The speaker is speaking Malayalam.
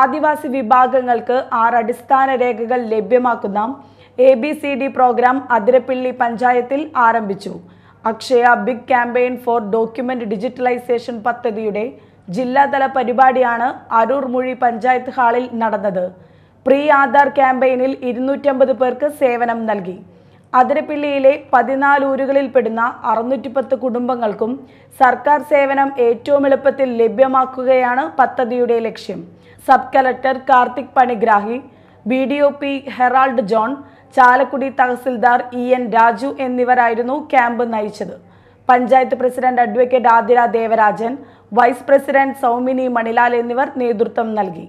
ആദിവാസി വിഭാഗങ്ങൾക്ക് ആറ് അടിസ്ഥാന രേഖകൾ ലഭ്യമാക്കുന്ന A B C D programme Athirappilly പഞ്ചായത്തിൽ ആരംഭിച്ചു Akshaya big campaign for document digitalisation പദ്ധതിയുടെ ജില്ലാതല പരിപാടിയാണ് മുഴി പഞ്ചായത്ത് ഹാളിൽ നടന്നത് പ്രീ ആധാർ ക്യാമ്പയിനിൽ ഇരുന്നൂറ്റമ്പത് പേർക്ക് സേവനം നൽകി അതിരപ്പിള്ളിയിലെ പതിനാലൂരുകളിൽപ്പെടുന്ന അറുന്നൂറ്റി പത്ത് കുടുംബങ്ങൾക്കും സർക്കാർ സേവനം ഏറ്റവും എളുപ്പത്തിൽ ലഭ്യമാക്കുകയാണ് പദ്ധതിയുടെ ലക്ഷ്യം sub collector Karthik Panigrahi B D O P Herald John Chalakudy tahsildar E N Raju എന്നിവരായിരുന്നു ക്യാമ്പ് നയിച്ചത് panchayat president advocate Athira Devarajan vice president Saumini Manilal എന്നിവർ നേതൃത്വം നൽകി